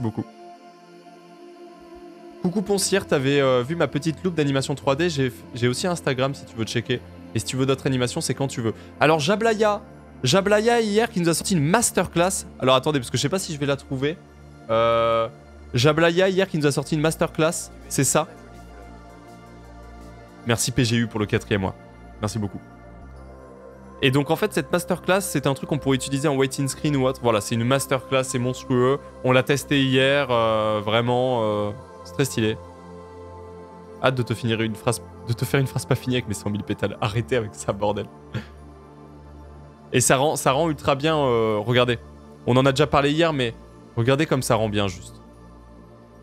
beaucoup. Coucou Poncière, t'avais euh, vu ma petite loupe d'animation 3D. J'ai aussi Instagram si tu veux checker. Et si tu veux d'autres animations, c'est quand tu veux. Alors Jablaya, Jablaya hier qui nous a sorti une masterclass. Alors attendez, parce que je sais pas si je vais la trouver. Euh, Jablaya hier qui nous a sorti une masterclass, c'est ça Merci PGU pour le quatrième mois. Merci beaucoup. Et donc en fait cette masterclass c'est un truc qu'on pourrait utiliser en waiting screen ou autre. Voilà c'est une masterclass, c'est monstrueux. On l'a testé hier, euh, vraiment euh, c'est très stylé. Hâte de te finir une phrase, de te faire une phrase pas finie avec mes 100 000 pétales. Arrêtez avec ça bordel. Et ça rend, ça rend ultra bien. Euh, regardez, on en a déjà parlé hier, mais regardez comme ça rend bien juste.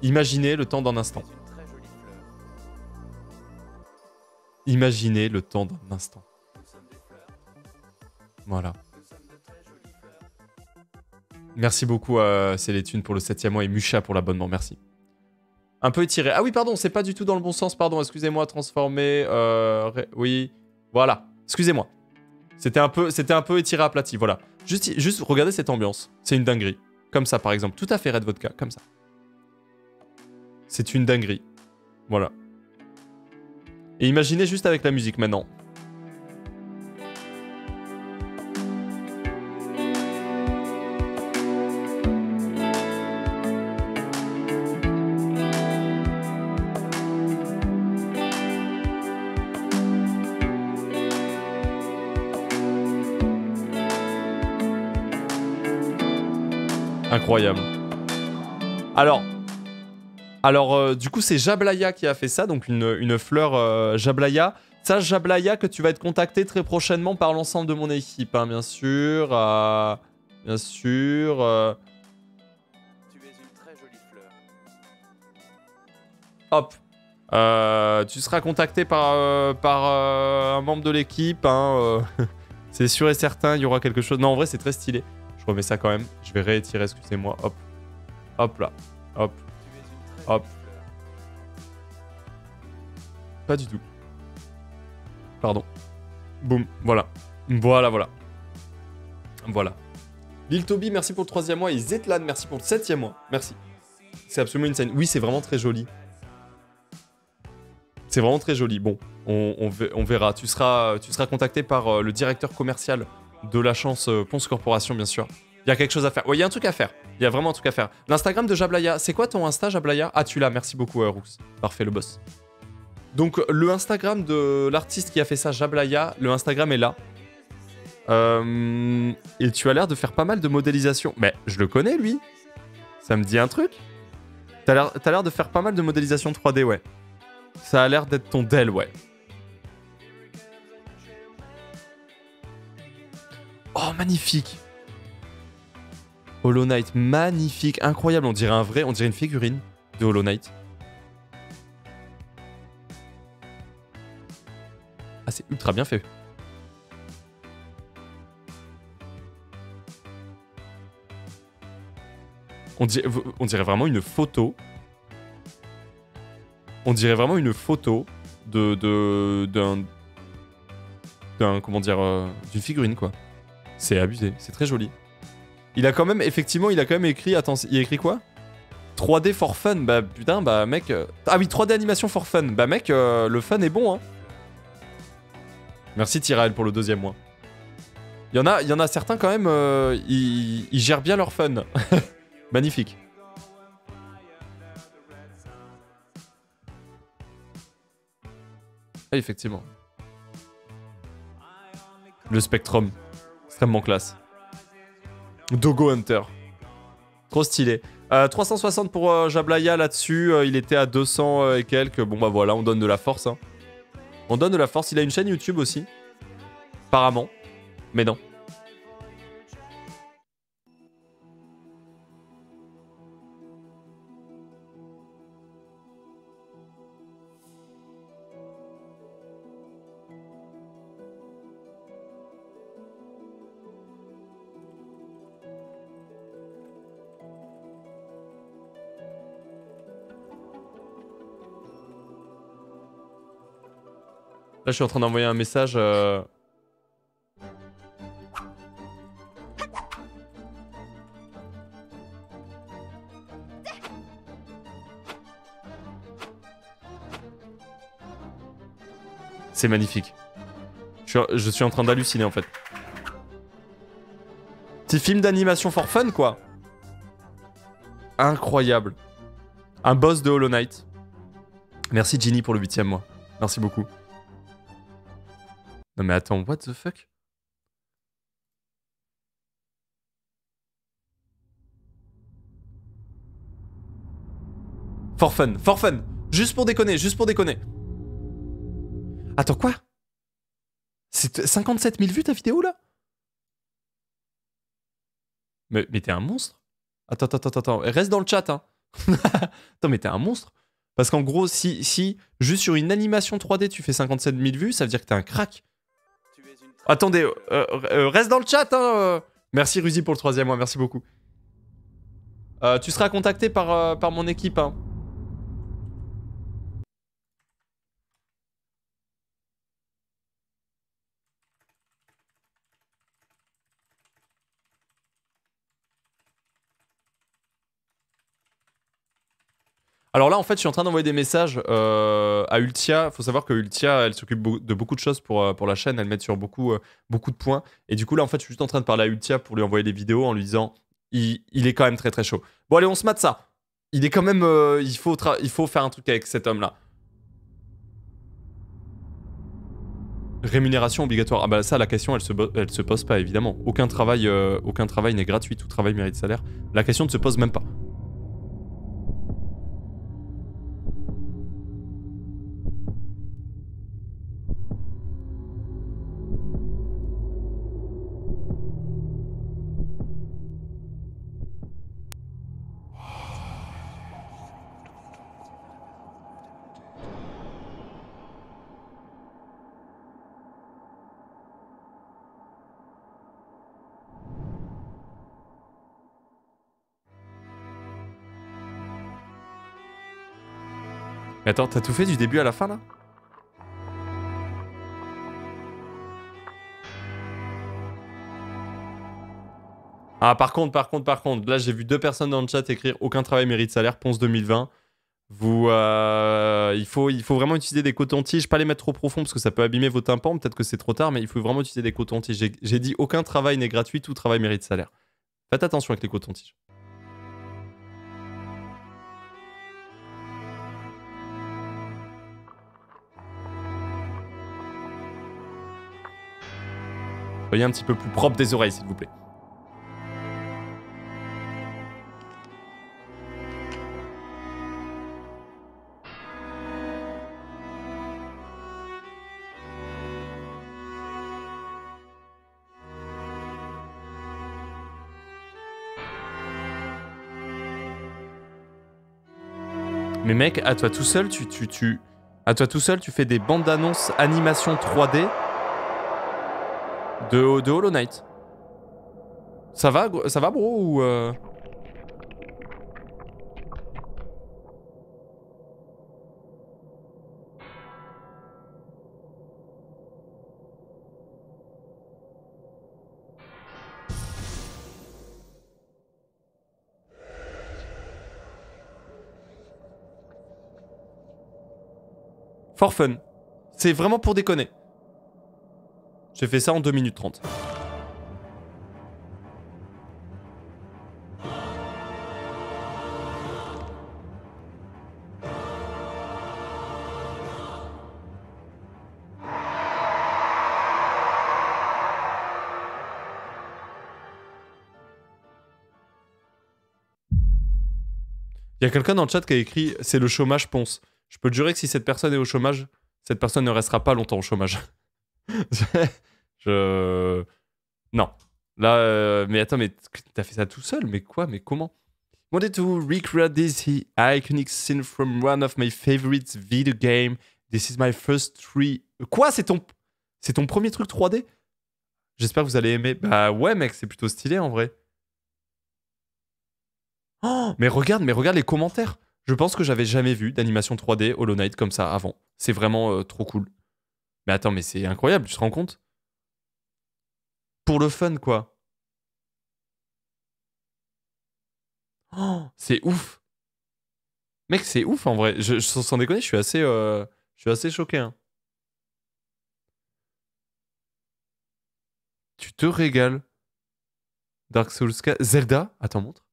Imaginez le temps d'un instant. Imaginez le temps d'un instant. Voilà. Merci beaucoup à Célétune pour le 7 mois et Mucha pour l'abonnement, merci. Un peu étiré. Ah oui, pardon, c'est pas du tout dans le bon sens, pardon, excusez-moi, transformé euh, oui, voilà, excusez-moi. C'était un, peu, un peu étiré aplati, voilà. Juste, juste regardez cette ambiance, c'est une dinguerie. Comme ça, par exemple, tout à fait Red Vodka, comme ça. C'est une dinguerie. Voilà. Et imaginez juste avec la musique maintenant. incroyable. Alors, alors euh, du coup, c'est Jablaya qui a fait ça, donc une, fleur euh, Jablaya. Ça, Jablaya, que tu vas être contacté très prochainement par l'ensemble de mon équipe, hein, bien sûr. Euh, bien sûr. Tu es une très jolie fleur. Hop. tu seras contacté par, par un membre de l'équipe. Hein, c'est sûr et certain, il y aura quelque chose. Non, en vrai, c'est très stylé. Je remets ça quand même. Je vais réétirer, excusez-moi. Hop. Hop là. Hop. Hop. Pas du tout. Pardon. Boum. Voilà. Voilà, voilà. Voilà. Lil Toby, merci pour le troisième mois. Et Zetlan, merci pour le septième mois. Merci. C'est absolument une scène. Oui, c'est vraiment très joli. C'est vraiment très joli. Bon, on, on, verra. Tu seras, tu seras contacté par euh, le directeur commercial de la chance euh, Ponce Corporation, bien sûr. Il y a quelque chose à faire. Ouais, il y a un truc à faire. Il y a vraiment un truc à faire. L'Instagram de Jablaya, c'est quoi ton Insta, Jablaya Ah, tu l'as, merci beaucoup, euh, Parfait, le boss. Donc, le Instagram de l'artiste qui a fait ça, Jablaya, le Instagram est là. Euh, et tu as l'air de faire pas mal de modélisation. Mais je le connais, lui. Ça me dit un truc. T'as l'air de faire pas mal de modélisation 3D, ouais. Ça a l'air d'être ton Dell, ouais. Oh, magnifique Hollow Knight, magnifique, incroyable. On dirait un vrai, on dirait une figurine de Hollow Knight. Ah, c'est ultra bien fait. On dirait, vraiment une photo. On dirait vraiment une photo de d'un comment dire euh, d'une figurine quoi. C'est abusé, c'est très joli. Il a quand même, effectivement, il a quand même écrit, attends, il a écrit quoi 3D for fun, bah putain, bah mec... Euh, ah oui, 3D animation for fun, bah mec, euh, le fun est bon, hein. Merci Tyrael pour le deuxième mois. Il y en a, y en a certains quand même, euh, ils, gèrent bien leur fun. Magnifique. Ah, effectivement. Le spectrum extrêmement classe. Dogo Hunter. Trop stylé. 360 euh, pour euh, Jablaya là-dessus. Euh, il était à 200 et quelques. Bon, bah voilà, on donne de la force. Hein. On donne de la force. Il a une chaîne YouTube aussi. Apparemment. Mais non. Là, je suis en train d'envoyer un message. Euh, C'est magnifique. Je suis, en train d'halluciner en fait. Petit film d'animation for fun quoi. Incroyable. Un boss de Hollow Knight. Merci Ginny pour le huitième mois. Merci beaucoup. Non mais attends, what the fuck For fun, for fun Juste pour déconner, juste pour déconner Attends, quoi C'est 57 000 vues ta vidéo là Mais, mais t'es un monstre Attends, attends, attends, attends, reste dans le chat hein Attends, mais t'es un monstre parce qu'en gros, si, si juste sur une animation 3D, tu fais 57 000 vues, ça veut dire que t'es un crack. Attendez, euh, euh, reste dans le chat. Hein. Merci Ruzi pour le troisième mois, merci beaucoup. Euh, tu seras contacté par, par mon équipe. Hein. Alors là, en fait, je suis en train d'envoyer des messages euh, à Ultia. Il faut savoir que Ultia, elle s'occupe de beaucoup de choses pour, euh, pour la chaîne. Elle met sur beaucoup, euh, beaucoup de points. Et du coup, là, en fait, je suis juste en train de parler à Ultia pour lui envoyer des vidéos en lui disant il, est quand même très très chaud. Bon, allez, on se mate ça. Il est quand même. il, faut il faut faire un truc avec cet homme-là. Rémunération obligatoire. Ah bah ça, la question, elle se, elle se pose pas, évidemment. Aucun travail, aucun travail n'est gratuit. Tout travail mérite salaire. La question ne se pose même pas. Mais attends, t'as tout fait du début à la fin là Ah, par contre, par contre, par contre, là j'ai vu deux personnes dans le chat écrire aucun travail mérite salaire, Ponce 2020. Vous, euh, il, faut, il faut vraiment utiliser des cotons-tiges, pas les mettre trop profonds parce que ça peut abîmer vos tympans, peut-être que c'est trop tard, mais il faut vraiment utiliser des cotons-tiges. J'ai dit aucun travail n'est gratuit, tout travail mérite salaire. Faites attention avec les cotons-tiges. Soyez un petit peu plus propre des oreilles, s'il vous plaît. Mais mec, à toi tout seul, tu, tu, tu, à toi tout seul, tu fais des bandes d'annonces animation 3D de, Hollow Knight. Ça va, ça va bro ou... Euh... For fun. C'est vraiment pour déconner. J'ai fait ça en 2 minutes 30. Il y a quelqu'un dans le chat qui a écrit C'est le chômage ponce. Je peux te jurer que si cette personne est au chômage, cette personne ne restera pas longtemps au chômage. je... Non. Là, euh, mais attends, mais t'as fait ça tout seul Mais quoi Mais comment to recreate this iconic scene from one of my favorite video This is my first Quoi C'est ton, c'est ton premier truc 3D J'espère que vous allez aimer. Bah ouais, mec, c'est plutôt stylé en vrai. Oh, mais regarde, mais regarde les commentaires. Je pense que j'avais jamais vu d'animation 3D Hollow Knight comme ça avant. C'est vraiment euh, trop cool. Mais attends, mais c'est incroyable, tu te rends compte Pour le fun, quoi. Oh, c'est ouf. Mec, c'est ouf en vrai. Je, sans déconner, je suis assez, euh, je suis assez choqué. Hein. Tu te régales. Dark Souls Zelda Attends, montre.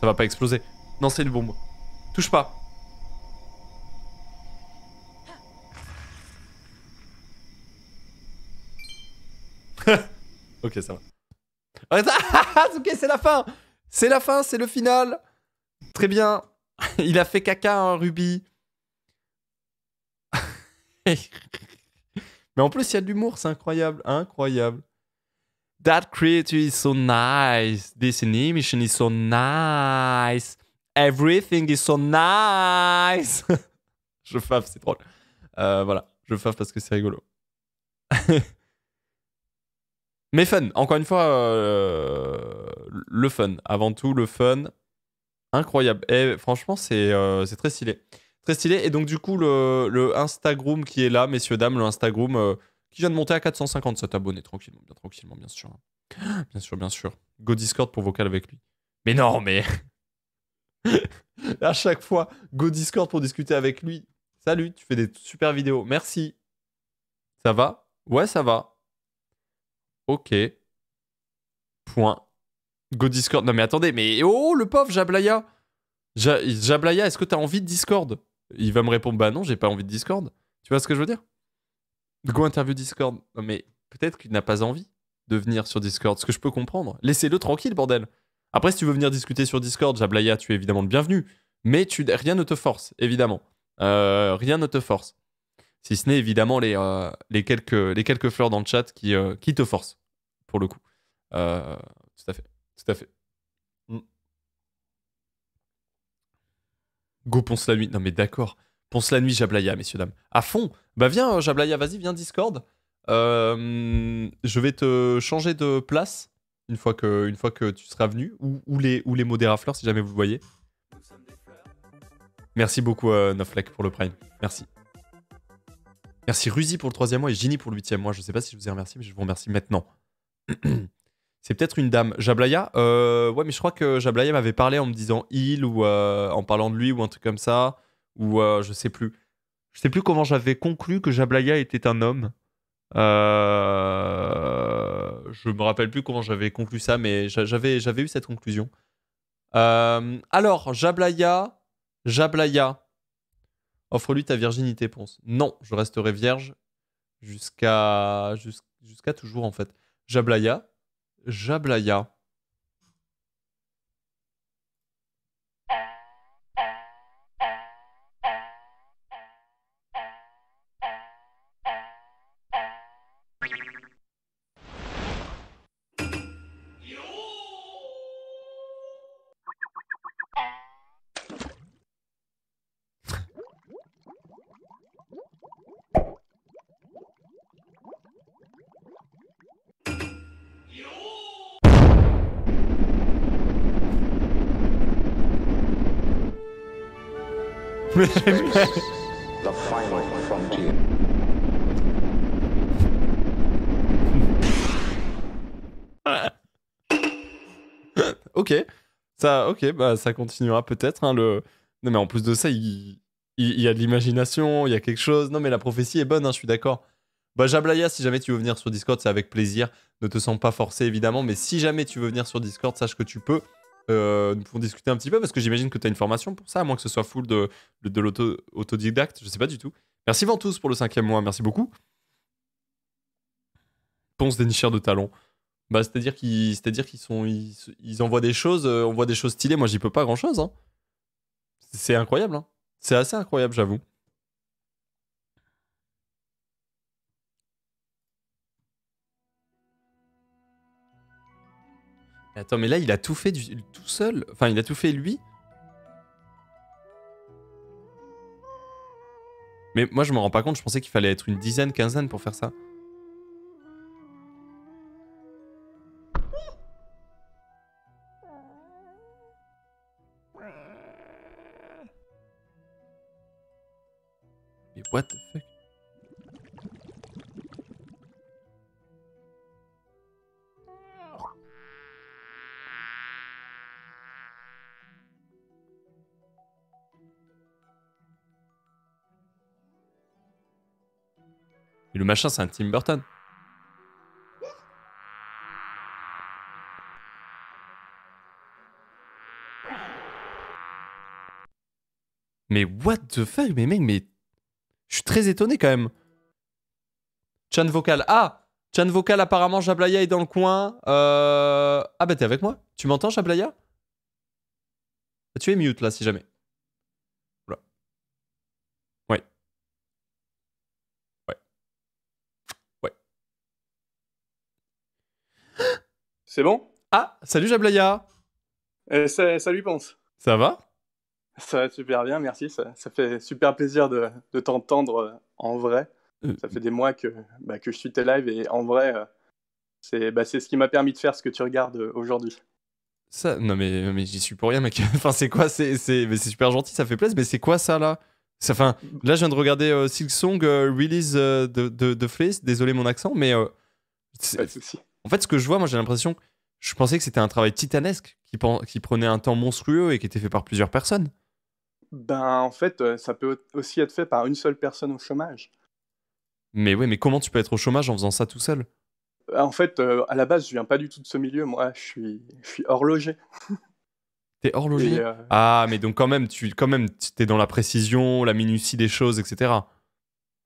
Ça va pas exploser. Non, c'est une bombe. Touche pas. ok, ça va. Ah, ok, c'est la fin C'est la fin, c'est le final Très bien. Il a fait caca, un hein, rubis Ruby. Mais en plus, il y a de l'humour, c'est incroyable. Incroyable. That creature is so nice. This animation is so nice. Everything is so nice. je fave, c'est drôle. Euh, voilà, je fave parce que c'est rigolo. Mais fun, encore une fois, euh, le fun. Avant tout, le fun. Incroyable. Et franchement, c'est euh, c'est très stylé. Très stylé. Et donc, du coup, le, le Instagram qui est là, messieurs, dames, le Instagram qui vient de monter à 457 abonnés, tranquillement, bien tranquillement, bien sûr. Bien sûr, bien sûr. Go Discord pour vocal avec lui. Mais non, mais... à chaque fois, go Discord pour discuter avec lui. Salut, tu fais des super vidéos. Merci. Ça va Ouais, ça va. Ok. Point. Go Discord. Non mais attendez, mais oh le pauvre Jablaya Jablaya, est-ce que t'as envie de Discord Il va me répondre bah non, j'ai pas envie de Discord. Tu vois ce que je veux dire Go interview Discord. mais peut-être qu'il n'a pas envie de venir sur Discord, ce que je peux comprendre. Laissez-le tranquille, bordel. Après, si tu veux venir discuter sur Discord, Jablaya, tu es évidemment le bienvenu. Mais tu, rien ne te force, évidemment. Euh, rien ne te force. Si ce n'est évidemment les, euh, les, quelques, les quelques fleurs dans le chat qui, euh, qui te forcent, pour le coup. tout à fait. Tout à fait. Mm. Go ponce la nuit. Non mais d'accord. Ponce la nuit, Jablaya, messieurs, dames. À fond Bah viens, euh, Jablaya, vas-y, viens Discord. Euh, je vais te changer de place une fois que, une fois que tu seras venu, ou, ou les, ou les fleurs si jamais vous voyez. Merci beaucoup, euh, Noflek, pour le prime. Merci. Merci Ruzi pour le troisième mois et Ginny pour le huitième mois. Je sais pas si je vous ai remercié, mais je vous remercie maintenant. C'est peut-être une dame. Jablaya Ouais, mais je crois que Jablaya m'avait parlé en me disant il ou en parlant de lui ou un truc comme ça ou euh, je sais plus. Je sais plus comment j'avais conclu que Jablaya était un homme. Euh, je me rappelle plus comment j'avais conclu ça, mais j'avais j'avais eu cette conclusion. Euh, alors Jablaya, Jablaya, offre-lui ta virginité, Ponce. Non, je resterai vierge jusqu'à jusqu'à toujours en fait. Jablaya, Jablaya. ok, bah, ça continuera peut-être. Hein, le... Non, mais en plus de ça, il, il, y a de l'imagination, il y a quelque chose. Non, mais la prophétie est bonne, hein, je suis d'accord. Bah, Jablaya, si jamais tu veux venir sur Discord, c'est avec plaisir. Ne te sens pas forcé, évidemment, mais si jamais tu veux venir sur Discord, sache que tu peux. Euh, nous pour discuter un petit peu, parce que j'imagine que tu as une formation pour ça, à moins que ce soit full de, de, l'autodidacte, je sais pas du tout. Merci Ventus pour le cinquième mois, merci beaucoup. Ponce dénicheur de talons. Bah, c'est-à-dire qu'ils, c'est-à-dire qu'ils sont, ils, envoient des choses, euh, on voit des choses stylées. Moi, j'y peux pas grand-chose. Hein. C'est incroyable. Hein. C'est assez incroyable, j'avoue. Attends, mais là, il a tout fait tout seul. Enfin, il a tout fait lui. Mais moi, je me rends pas compte. Je pensais qu'il fallait être une dizaine, quinzaine pour faire ça. What the fuck le machin, c'est un Tim Burton. Mais what the fuck, mais mec, mais je suis très étonné quand même. Chan vocal. Ah Chan vocal, apparemment, Jablaya est dans le coin. Euh, ah bah t'es avec moi Tu m'entends, Jablaya Tu es mute là, si jamais. Voilà. Ouais. Ouais. Ouais. C'est bon Ah, salut Jablaya Salut, eh, ça lui pense. Ça va ça va super bien, merci. Ça, fait super plaisir de, t'entendre euh, en vrai. Euh, ça fait des mois que, bah, que je suis tes lives et en vrai, euh, c'est bah, ce qui m'a permis de faire ce que tu regardes aujourd'hui. Ça, non mais, mais j'y suis pour rien, mec. enfin, c'est quoi C'est super gentil, ça fait plaisir, mais c'est quoi ça là ça, Là, je viens de regarder Silk Song Release de, de, de Fleece. désolé mon accent, mais. En fait, ce que je vois, moi j'ai l'impression. Je pensais que c'était un travail titanesque qui, qui prenait un temps monstrueux et qui était fait par plusieurs personnes. Ben, en fait, euh, ça peut aussi être fait par une seule personne au chômage. Mais oui, mais comment tu peux être au chômage en faisant ça tout seul euh, En fait, euh, à la base, je viens pas du tout de ce milieu. Moi, je suis, horloger. T'es horloger Ah, mais donc quand même, tu quand même, es dans la précision, la minutie des choses, etc.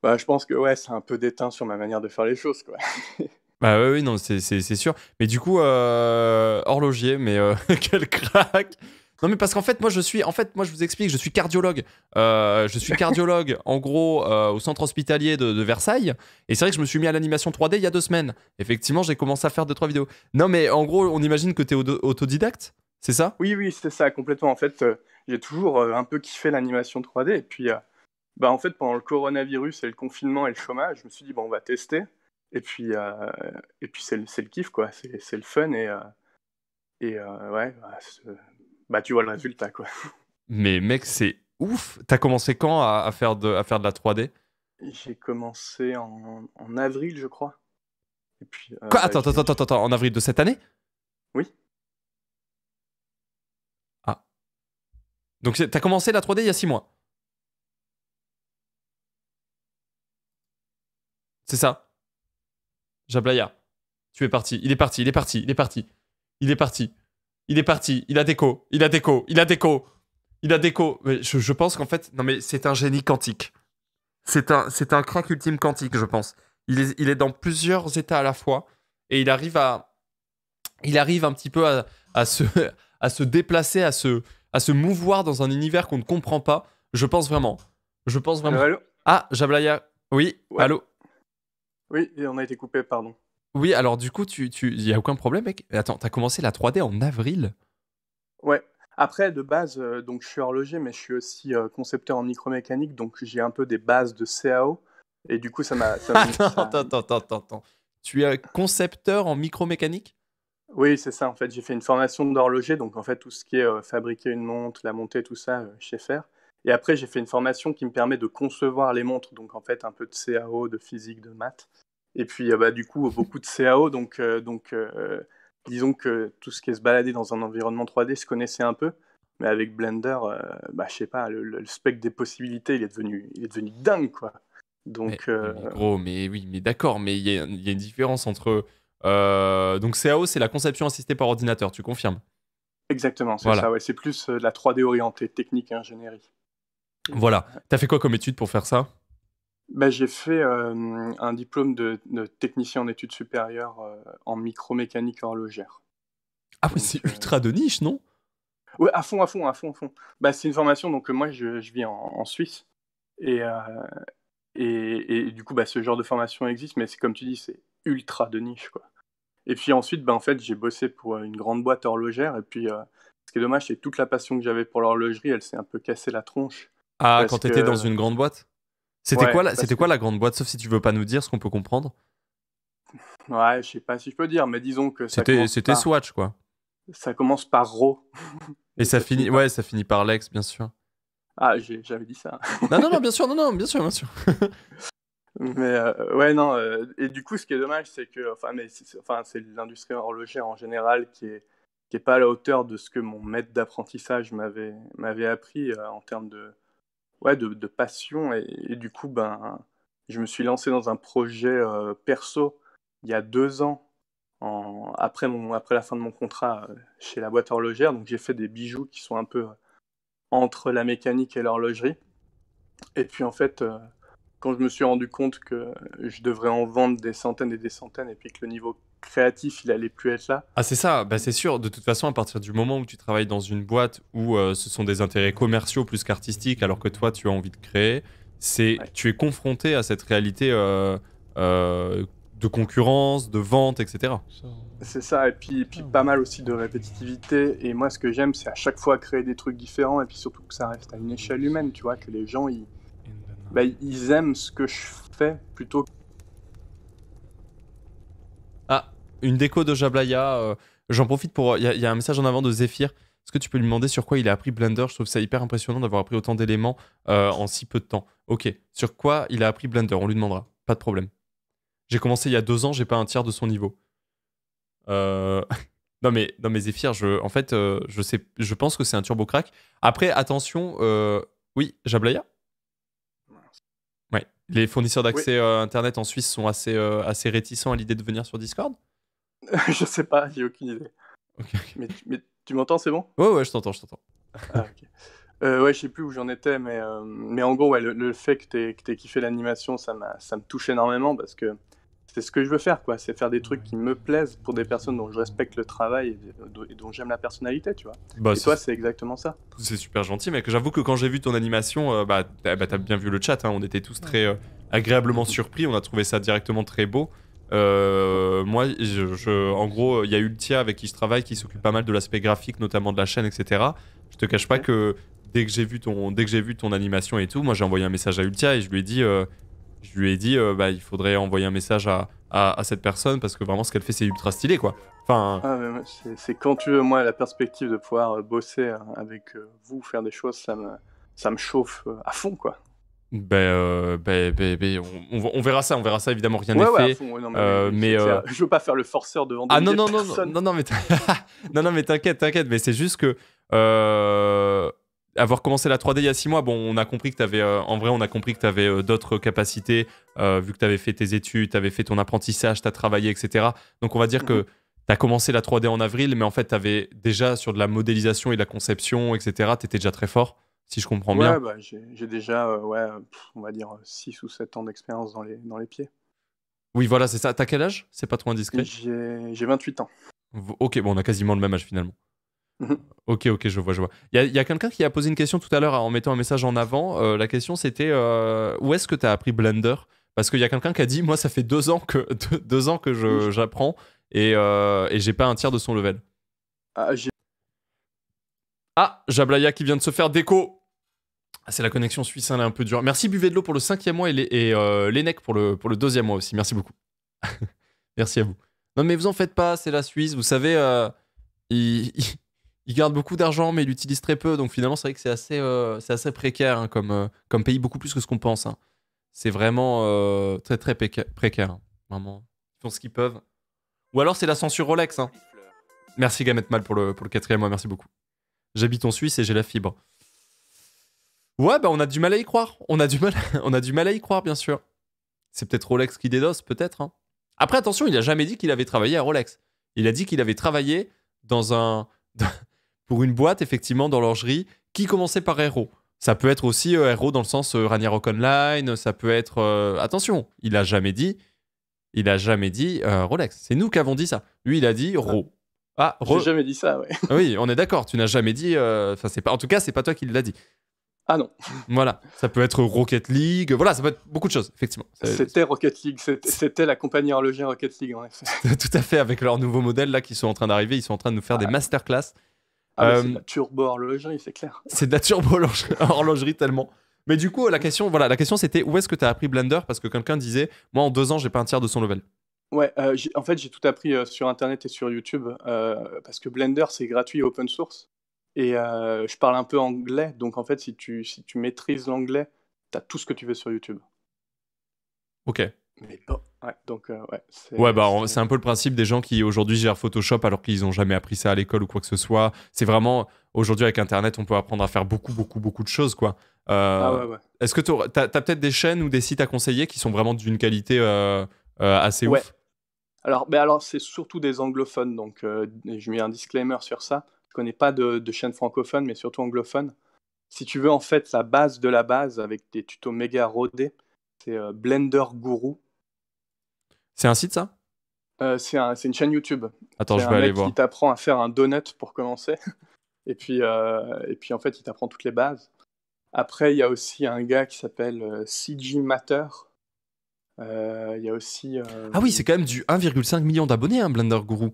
Bah, je pense que ouais, c'est un peu déteint sur ma manière de faire les choses, quoi. Bah oui, non, c'est sûr. Mais du coup, horloger, mais quel crack non, mais parce qu'en fait, moi, je suis. En fait, moi, je vous explique, je suis cardiologue. Euh, je suis cardiologue, en gros, euh, au centre hospitalier de, Versailles. Et c'est vrai que je me suis mis à l'animation 3D il y a deux semaines. Effectivement, j'ai commencé à faire deux, trois vidéos. Non, mais en gros, on imagine que tu es autodidacte, c'est ça Oui, oui, c'est ça, complètement. En fait, euh, j'ai toujours un peu kiffé l'animation 3D. Et puis, bah, en fait, pendant le coronavirus et le confinement et le chômage, je me suis dit, bon, on va tester. Et puis, et puis c'est le, le kiff, quoi. C'est le fun. Et. Et ouais, bah, bah, tu vois le résultat, quoi. Mais mec, c'est ouf. T'as commencé quand à, faire de, à faire de la 3D J'ai commencé en, avril, je crois. Et puis, euh, Quoi bah, attends, attends, attends, attends, en avril de cette année Oui. Ah. Donc t'as commencé la 3D il y a 6 mois C'est ça Jablaya. Tu es parti, il est parti, il est parti, il est parti. Il est parti. Il est parti. Il a déco. Il a déco. Il a déco. Il a déco. Mais je, pense qu'en fait, non mais c'est un génie quantique. C'est un, c'est un crack ultime quantique, je pense. Il est, il est dans plusieurs états à la fois et il arrive à, il arrive un petit peu à, à se, à se déplacer, à se, à se mouvoir dans un univers qu'on ne comprend pas. Je pense vraiment. Je pense vraiment. Allô, ah, Jablaya. Oui. Allô. Oui, on a été coupé, pardon. Oui, alors du coup, tu, tu, y a aucun problème, mec. Attends, as commencé la 3D en avril Ouais. Après, de base, euh, donc je suis horloger, mais je suis aussi euh, concepteur en micromécanique, donc j'ai un peu des bases de CAO. Et du coup, ça m'a. attends, attends, attends, attends. Tu es concepteur en micromécanique Oui, c'est ça. En fait, j'ai fait une formation d'horloger, donc en fait, tout ce qui est euh, fabriquer une montre, la monter, tout ça, je sais faire. Et après, j'ai fait une formation qui me permet de concevoir les montres, donc en fait, un peu de CAO, de physique, de maths. Et puis, euh, bah, du coup, beaucoup de CAO. Donc, euh, donc euh, disons que tout ce qui est se balader dans un environnement 3D se connaissait un peu. Mais avec Blender, bah, je sais pas, le, spectre des possibilités, il est devenu, il est devenu dingue, quoi. Donc, mais, mais gros, mais oui, mais d'accord, mais il y, a une différence entre. donc, CAO, c'est la conception assistée par ordinateur, tu confirmes Exactement, c'est ça, ouais. c'est plus la 3D orientée, technique et ingénierie. Voilà. T'as fait quoi comme étude pour faire ça bah, j'ai fait euh, un diplôme de, technicien en études supérieures euh, en micromécanique horlogère. Ah oui, c'est euh, ultra de niche, non Oui, à fond, à fond, à fond, à fond. Bah, c'est une formation, donc moi je, vis en, Suisse. Et, et, du coup, bah, ce genre de formation existe, mais c'est comme tu dis, c'est ultra de niche. Quoi. Et puis ensuite, bah, en fait, j'ai bossé pour une grande boîte horlogère. Et puis, ce qui est dommage, c'est toute la passion que j'avais pour l'horlogerie, elle s'est un peu cassée la tronche. Ah, quand tu étais dans une grande boîte c'était quoi, c'était quoi la grande boîte Sauf si tu veux pas nous dire ce qu'on peut comprendre. Ouais, je sais pas si je peux dire, mais disons que c'était c'était Swatch quoi. Ça commence par Ro. Et ça, finit, par... ouais, ça finit par Lex, bien sûr. Ah, j'avais dit ça. non, non, non, bien sûr, non, non, bien sûr, bien sûr. mais euh, ouais, non. Euh, et du coup, ce qui est dommage, c'est que, enfin, mais c'est, enfin, c'est l'industrie horlogère en général qui est qui est pas à la hauteur de ce que mon maître d'apprentissage m'avait m'avait appris euh, en termes de ouais, de, passion. Et, du coup, ben, je me suis lancé dans un projet euh, perso il y a deux ans, après, mon, après la fin de mon contrat euh, chez la boîte horlogère. Donc j'ai fait des bijoux qui sont un peu euh, entre la mécanique et l'horlogerie. Et puis en fait, quand je me suis rendu compte que je devrais en vendre des centaines et des centaines, et puis que le niveau créatif, il allait plus être là. Ah, c'est ça, bah, c'est sûr. De toute façon, à partir du moment où tu travailles dans une boîte où euh, ce sont des intérêts commerciaux plus qu'artistiques, alors que toi, tu as envie de créer, c'est tu es confronté à cette réalité euh, euh, de concurrence, de vente, etc. C'est ça, et puis, puis pas mal aussi de répétitivité. Et moi, ce que j'aime, c'est à chaque fois créer des trucs différents, et puis surtout que ça reste à une échelle humaine, tu vois, que les gens, ils, bah, ils aiment ce que je fais plutôt que une déco de Jablaya. Euh, j'en profite pour. Il y, a un message en avant de Zephyr. Est-ce que tu peux lui demander sur quoi il a appris Blender Je trouve ça hyper impressionnant d'avoir appris autant d'éléments euh, en si peu de temps. Ok, sur quoi il a appris Blender On lui demandera. Pas de problème. J'ai commencé il y a deux ans, j'ai pas un tiers de son niveau. Euh, non mais non mais Zephyr, en fait, je sais, je pense que c'est un turbo crack. Après, attention, oui, Jablaya. Ouais. Les fournisseurs d'accès internet en Suisse sont assez assez réticents à l'idée de venir sur Discord. je sais pas, j'ai aucune idée. Mais, tu m'entends, c'est bon Ouais, ouais, je t'entends, je t'entends. Ah, euh, ouais, je sais plus où j'en étais, mais, euh, mais en gros, ouais, le, fait que tu aies kiffé l'animation, ça, ça me touche énormément parce que c'est ce que je veux faire, quoi. C'est faire des trucs qui me plaisent pour des personnes dont je respecte le travail et, euh, dont j'aime la personnalité, tu vois. Bah, et toi, c'est exactement ça. C'est super gentil, mais j'avoue que quand j'ai vu ton animation, bah, bah, t'as bien vu le chat, hein. on était tous très agréablement surpris, on a trouvé ça directement très beau. Euh, moi, je, en gros, il y a Ultia avec qui je travaille, qui s'occupe pas mal de l'aspect graphique, notamment de la chaîne, etc. Je te cache pas que dès que j'ai vu ton, dès que j'ai vu ton animation et tout, moi j'ai envoyé un message à Ultia et je lui ai dit, euh, je lui ai dit, euh, bah il faudrait envoyer un message à, à, cette personne parce que vraiment ce qu'elle fait c'est ultra stylé quoi. Enfin. Ah, c'est quand tu veux, moi la perspective de pouvoir bosser avec vous, faire des choses, ça me, ça me chauffe à fond quoi. Ben, euh, ben, ben, ben on, verra ça, on verra ça évidemment, rien n'est fait. mais, euh, euh, je veux pas faire le forceur devant ah, des ah, non, non, non, non, non, mais non, non, mais t'inquiète, t'inquiète, mais c'est juste que avoir commencé la 3D il y a 6 mois, bon, on a compris que t'avais, en vrai, on a compris que t'avais d'autres capacités vu que t'avais fait tes études, t'avais fait ton apprentissage, t'as travaillé, etc. Donc on va dire que tu mhm. que t'as commencé la 3D en avril, mais en fait t'avais déjà sur de la modélisation et de la conception, etc. T'étais déjà très fort si je comprends ouais, bien. Bah, j'ai déjà, euh, ouais, euh, on va dire, 6 euh, ou 7 ans d'expérience dans les, dans les pieds. Oui, voilà, c'est ça. T'as quel âge C'est pas trop indiscret J'ai 28 ans. Ok, bon, on a quasiment le même âge finalement. Mhm. ok, ok, je vois, je vois. Il y a, a quelqu'un qui a posé une question tout à l'heure hein, en mettant un message en avant. la question c'était où est-ce que tu as appris Blender Parce qu'il y a quelqu'un qui a dit Moi, ça fait deux ans que, deux, ans que j'apprends et, et j'ai pas un tiers de son level. Ah, ah Jablaya qui vient de se faire déco. Ah, c'est la connexion suisse, hein, elle est un peu dure. Merci Buvez de l'eau pour le cinquième mois et, l'ENEC euh, pour le, pour le deuxième mois aussi. Merci beaucoup. Merci à vous. Non mais vous en faites pas, c'est la Suisse. Vous savez, euh, il ils, gardent beaucoup d'argent mais ils l'utilisent très peu. Donc finalement, c'est vrai que c'est assez, euh, c'est assez précaire hein, comme, comme pays, beaucoup plus que ce qu'on pense. Hein. C'est vraiment très très précaire. Vraiment, ils font ce qu'ils peuvent. Ou alors c'est la censure Rolex. Merci Gamet Mal pour le, pour le quatrième mois, merci beaucoup. J'habite en Suisse et j'ai la fibre. Ouais, bah on a du mal à y croire. On a du mal, on a du mal à y croire, bien sûr. C'est peut-être Rolex qui dédosse, peut-être. Hein. Après, attention, il a jamais dit qu'il avait travaillé à Rolex. Il a dit qu'il avait travaillé dans un pour une boîte, effectivement, dans l'orgerie qui commençait par Hero. Ça peut être aussi euh, Hero dans le sens euh, Rock Online, ça peut être... Euh, attention, il a jamais dit... Il a jamais dit euh, Rolex. C'est nous qui avons dit ça. Lui, il a dit Ro. Ah, jamais dit ça, oui, on est d'accord. Tu n'as jamais dit... Euh, pas... En tout cas, c'est pas toi qui l'as dit. Ah non. Voilà, ça peut être Rocket League, voilà, ça peut être beaucoup de choses, effectivement. C'était Rocket League, c'était la compagnie horlogère Rocket League, Tout à fait, avec leur nouveau modèle là qui sont en train d'arriver, ils sont en train de nous faire des ah masterclass. Ah c'est de euh, la turbo horlogerie, c'est clair. C'est de la turbo horlogerie tellement. Mais du coup, la question, voilà, la question c'était où est-ce que tu as appris Blender Parce que quelqu'un disait, moi en deux ans, j'ai pas un tiers de son level. Ouais, euh, en fait, j'ai tout appris euh, sur Internet et sur YouTube parce que Blender, c'est gratuit et open source. Et euh, je parle un peu anglais, donc en fait, si tu, si tu maîtrises l'anglais, tu as tout ce que tu veux sur YouTube. Ok. Mais bon, ouais, donc euh, ouais. C'est, ouais, bah c'est un peu le principe des gens qui aujourd'hui gèrent Photoshop alors qu'ils n'ont jamais appris ça à l'école ou quoi que ce soit. C'est vraiment aujourd'hui avec Internet, on peut apprendre à faire beaucoup, beaucoup, beaucoup de choses, quoi. Euh, ah ouais, ouais. Est-ce que tu as, peut-être des chaînes ou des sites à conseiller qui sont vraiment d'une qualité assez ouais. ouf alors, ben, alors c'est surtout des anglophones, donc je mets un disclaimer sur ça connais pas de, chaîne francophone, mais surtout anglophone, si tu veux en fait la base de la base avec des tutos méga rodés, c'est euh, Blender Guru. C'est un site ça euh, C'est un, une chaîne YouTube. Attends, je vais aller voir. Il t'apprend à faire un donut pour commencer. et, puis, euh, et puis en fait, il t'apprend toutes les bases. Après, il y a aussi un gars qui s'appelle CG Matter. Il y a aussi. Ah oui, c'est quand même du 1,5 million d'abonnés, hein, Blender Guru.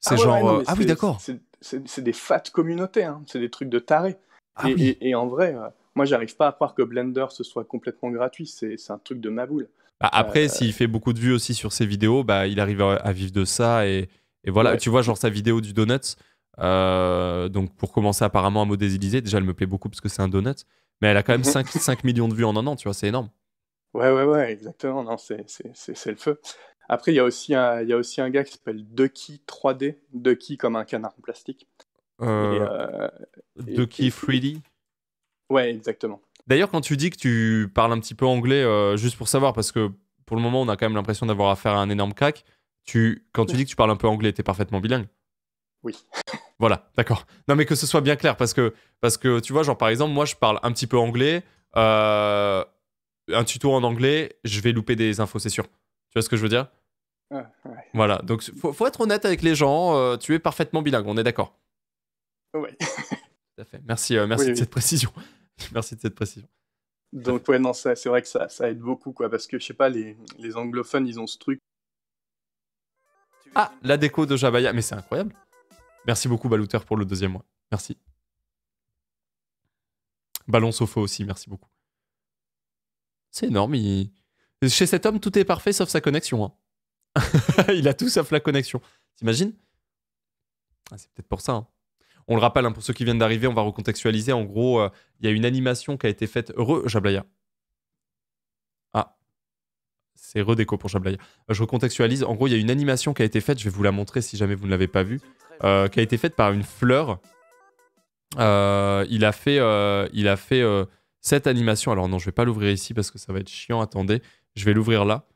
C'est ah genre. ah oui, d'accord c'est des fat communautés, hein. c'est des trucs de tarés. Ah et, en vrai, euh, moi, j'arrive pas à croire que Blender ce soit complètement gratuit. C'est un truc de ma boule. Bah, après, euh, s'il fait beaucoup de vues aussi sur ses vidéos, bah, il arrive à, vivre de ça. Et, voilà, tu vois, genre sa vidéo du donut, euh, donc, pour commencer, apparemment, à modéliser, déjà, elle me plaît beaucoup parce que c'est un Donut. Mais elle a quand même 5, millions de vues en un an, tu vois, c'est énorme. Ouais, ouais, ouais, exactement. Non, c'est le feu. Après, il y, a aussi un, il y a aussi un gars qui s'appelle Ducky 3D, Ducky comme un canard en plastique. Euh, euh Ducky 3D Ouais, exactement. D'ailleurs, quand tu dis que tu parles un petit peu anglais, euh, juste pour savoir, parce que pour le moment, on a quand même l'impression d'avoir affaire à un énorme crack, tu, quand tu dis que tu parles un peu anglais, t'es parfaitement bilingue Oui. Voilà, d'accord. Non, mais que ce soit bien clair, parce que, parce que tu vois, genre par exemple, moi je parle un petit peu anglais, euh, un tuto en anglais, je vais louper des infos, c'est sûr. Tu vois ce que je veux dire ah, voilà, donc faut, être honnête avec les gens. Euh, tu es parfaitement bilingue, on est d'accord. Euh, oui. Tout Merci, merci de cette précision. merci de cette précision. Donc ouais, non, c'est vrai que ça, ça, aide beaucoup, quoi, parce que je sais pas, les, anglophones, ils ont ce truc. Ah, la déco de Jabaya, mais c'est incroyable. Merci beaucoup, Balouter, pour le deuxième mois. Merci. Ballon Sofo aussi, merci beaucoup. C'est énorme. Chez cet homme, tout est parfait sauf sa connexion. Hein. il a tout sauf la connexion. T'imagines ah, C'est peut-être pour ça. Hein. On le rappelle, hein, pour ceux qui viennent d'arriver, on va recontextualiser. En gros, euh, il y a une animation qui a été faite. heureux Jablaya. Ah, c'est redéco pour Jablaya. Euh, je recontextualise. En gros, il y a une animation qui a été faite. Je vais vous la montrer si jamais vous ne l'avez pas vue. Euh, qui a été faite par une fleur. il a fait, il a fait cette animation. Alors non, je vais pas l'ouvrir ici parce que ça va être chiant. Attendez, je vais l'ouvrir là.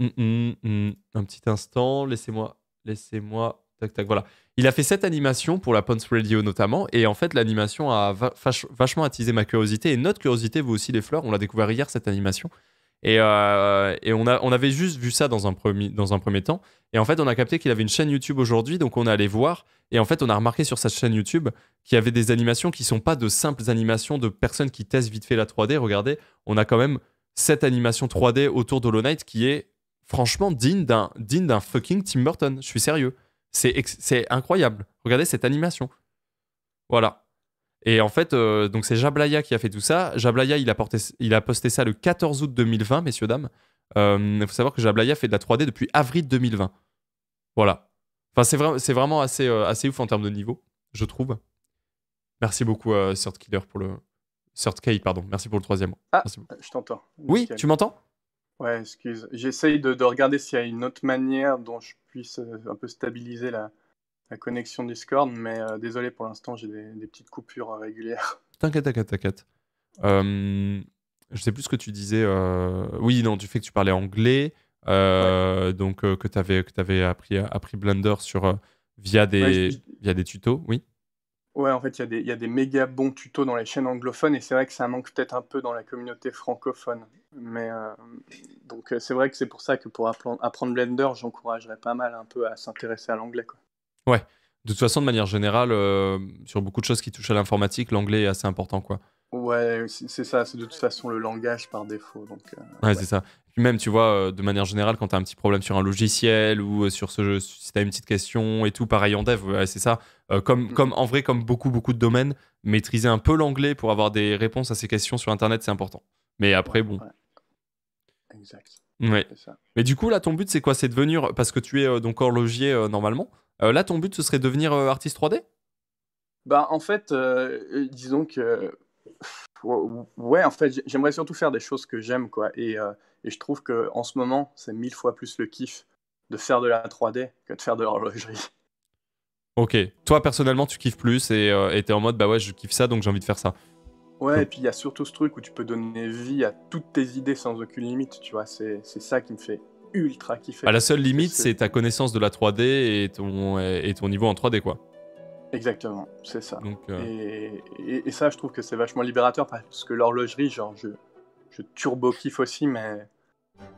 Hum, hum, hum. Un petit instant, laissez-moi, laissez-moi. Tac, tac, voilà. Il a fait cette animation pour la Ponce Radio notamment, et en fait, l'animation a vachement attisé ma curiosité, et notre curiosité, vous aussi, les fleurs, on l'a découvert hier, cette animation. Et, euh, on, avait juste vu ça dans un, premier, temps. Et en fait, on a capté qu'il avait une chaîne YouTube aujourd'hui, donc on est allé voir. Et en fait, on a remarqué sur sa chaîne YouTube qu'il y avait des animations qui sont pas de simples animations de personnes qui testent vite fait la 3D. Regardez, on a quand même cette animation 3D autour d'Hollow Knight qui est franchement digne d'un digne d'un fucking Tim Burton. Je suis sérieux. C'est incroyable. Regardez cette animation. Voilà. Et en fait, euh, donc c'est Jablaya qui a fait tout ça. Jablaya, il a, il a posté ça le 14 août 2020, messieurs, dames. Il euh, faut savoir que Jablaya fait de la 3D depuis avril 2020. Voilà. Enfin, c'est vraiment assez, euh, assez ouf en termes de niveau, je trouve. Merci beaucoup, Sort Killer, pour le. Sort pardon. Merci pour le troisième. Ah, je t'entends. Oui, tu m'entends Ouais, excuse. J'essaye de, regarder s'il y a une autre manière dont je puisse euh, un peu stabiliser la, la connexion Discord, mais euh, désolé pour l'instant, j'ai des, petites coupures régulières. T'inquiète, t'inquiète, t'inquiète. Euh, je sais plus ce que tu disais. Euh, oui, non, du fait que tu parlais anglais, donc que tu avais, que avais appris, appris Blender sur, via, des, via des tutos, oui Ouais, en fait, il y, a des, il y des méga bons tutos dans les chaînes anglophones et c'est vrai que ça manque peut-être un peu dans la communauté francophone. Mais euh, donc, euh, c'est vrai que c'est pour ça que pour apprendre Blender, j'encouragerais pas mal un peu à s'intéresser à l'anglais. Ouais, de toute façon, de manière générale, euh, sur beaucoup de choses qui touchent à l'informatique, l'anglais est assez important. quoi. Ouais, c'est ça, c'est de toute façon le langage par défaut. Donc, euh, ouais, c'est ça. même, tu vois, euh, de manière générale, quand tu as un petit problème sur un logiciel ou euh, sur ce jeu, si tu as une petite question et tout, pareil en dev, c'est ça. comme, mm. comme, en vrai, comme beaucoup, beaucoup de domaines, maîtriser un peu l'anglais pour avoir des réponses à ces questions sur Internet, c'est important. Mais après, bon. Exact. Ouais. Mais du coup, là, ton but, c'est quoi C'est devenir, parce que tu es donc horlogier normalement, là, ton but, ce serait devenir artiste 3D bah, ben, en fait, disons que ouais, en fait, j'aimerais surtout faire des choses que j'aime, quoi. Et, euh, et, je trouve que en ce moment, c'est mille fois plus le kiff de faire de la 3D que de faire de l'horlogerie. Ok. Toi, personnellement, tu kiffes plus et euh, t'es en mode, bah ouais, je kiffe ça, donc j'ai envie de faire ça. Ouais, et puis il y a surtout ce truc où tu peux donner vie à toutes tes idées sans aucune limite, tu vois. C'est ça qui me fait ultra kiffer. À bah, la seule limite, c'est ta connaissance de la 3D et ton, et ton niveau en 3D, quoi. Exactement, c'est ça. Donc, euh, et, ça, je trouve que c'est vachement libérateur parce que l'horlogerie, genre, je, turbo-kiffe aussi, mais,